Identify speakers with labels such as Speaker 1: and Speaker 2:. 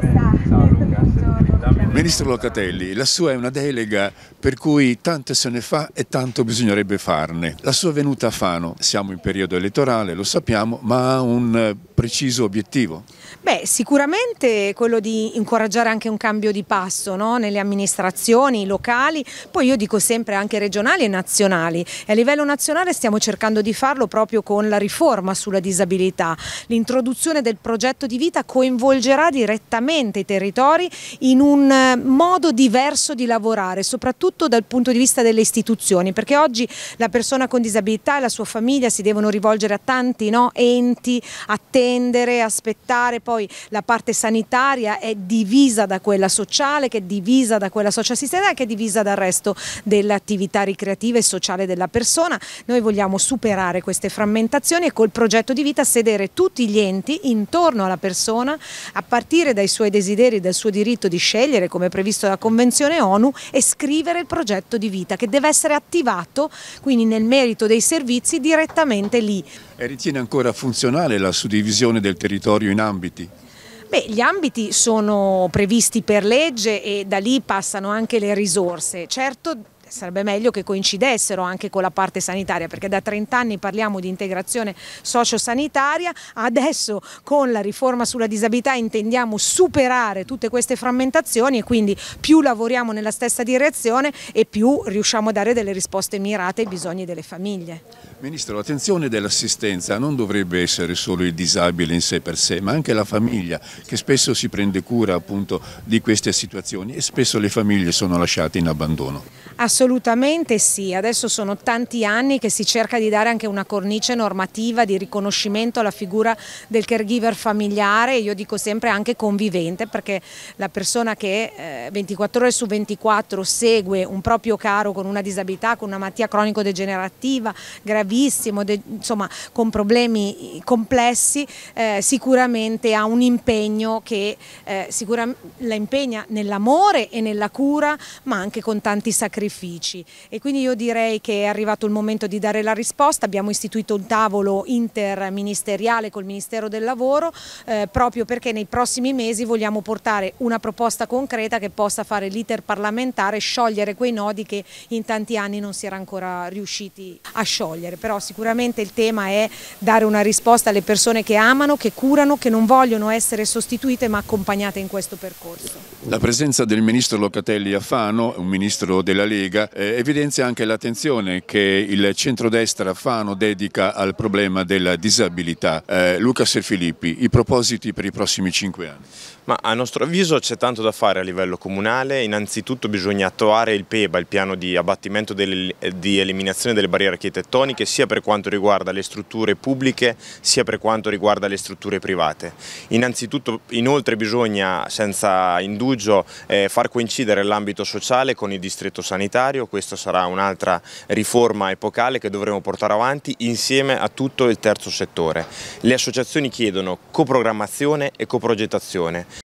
Speaker 1: come sta? Ciao Luca.
Speaker 2: Ministro Locatelli, la sua è una delega per cui tanto se ne fa e tanto bisognerebbe farne. La sua venuta a Fano, siamo in periodo elettorale, lo sappiamo, ma ha un eh, preciso obiettivo?
Speaker 1: Beh, sicuramente quello di incoraggiare anche un cambio di passo no? nelle amministrazioni locali, poi io dico sempre anche regionali e nazionali. E a livello nazionale stiamo cercando di farlo proprio con la riforma sulla disabilità. L'introduzione del progetto di vita coinvolgerà direttamente i territori in un eh, modo diverso di lavorare, soprattutto dal punto di vista delle istituzioni, perché oggi la persona con disabilità e la sua famiglia si devono rivolgere a tanti no? enti, a attendere, aspettare, poi la parte sanitaria è divisa da quella sociale, che è divisa da quella socioassistenziale, che è divisa dal resto dell'attività ricreativa e sociale della persona. Noi vogliamo superare queste frammentazioni e col progetto di vita sedere tutti gli enti intorno alla persona a partire dai suoi desideri, dal suo diritto di scegliere come previsto dalla Convenzione ONU e scrivere il progetto di vita che deve essere attivato quindi nel merito dei servizi direttamente lì.
Speaker 2: E ritiene ancora funzionale la suddivisione divisione del territorio in ambiti?
Speaker 1: Beh, gli ambiti sono previsti per legge e da lì passano anche le risorse. Certo sarebbe meglio che coincidessero anche con la parte sanitaria perché da 30 anni parliamo di integrazione sociosanitaria, adesso con la riforma sulla disabilità intendiamo superare tutte queste frammentazioni e quindi più lavoriamo nella stessa direzione e più riusciamo a dare delle risposte mirate ai bisogni delle famiglie.
Speaker 2: Ministro, l'attenzione dell'assistenza non dovrebbe essere solo il disabile in sé per sé, ma anche la famiglia che spesso si prende cura appunto di queste situazioni e spesso le famiglie sono lasciate in abbandono.
Speaker 1: Assolutamente Assolutamente sì, adesso sono tanti anni che si cerca di dare anche una cornice normativa di riconoscimento alla figura del caregiver familiare, io dico sempre anche convivente perché la persona che 24 eh, ore su 24 segue un proprio caro con una disabilità, con una malattia cronico-degenerativa gravissimo, insomma con problemi eh, complessi, eh, sicuramente ha un impegno che la impegna nell'amore e nella cura ma anche con tanti sacrifici felici e quindi io direi che è arrivato il momento di dare la risposta, abbiamo istituito un tavolo interministeriale col Ministero del Lavoro eh, proprio perché nei prossimi mesi vogliamo portare una proposta concreta che possa fare l'iter parlamentare, sciogliere quei nodi che in tanti anni non si era ancora riusciti a sciogliere, però sicuramente il tema è dare una risposta alle persone che amano, che curano, che non vogliono essere sostituite ma accompagnate in questo percorso.
Speaker 2: La presenza del ministro Locatelli a Fano, un ministro della Lega, Lega eh, evidenzia anche l'attenzione che il centrodestra Fano dedica al problema della disabilità. Eh, Luca Serfilippi, i propositi per i prossimi cinque anni?
Speaker 3: Ma a nostro avviso c'è tanto da fare a livello comunale, innanzitutto bisogna attuare il PEBA, il piano di abbattimento delle, eh, di eliminazione delle barriere architettoniche, sia per quanto riguarda le strutture pubbliche sia per quanto riguarda le strutture private. Innanzitutto inoltre bisogna senza indugio eh, far coincidere l'ambito sociale con il distretto sanitario sanitario, questa sarà un'altra riforma epocale che dovremo portare avanti insieme a tutto il terzo settore. Le associazioni chiedono coprogrammazione e coprogettazione,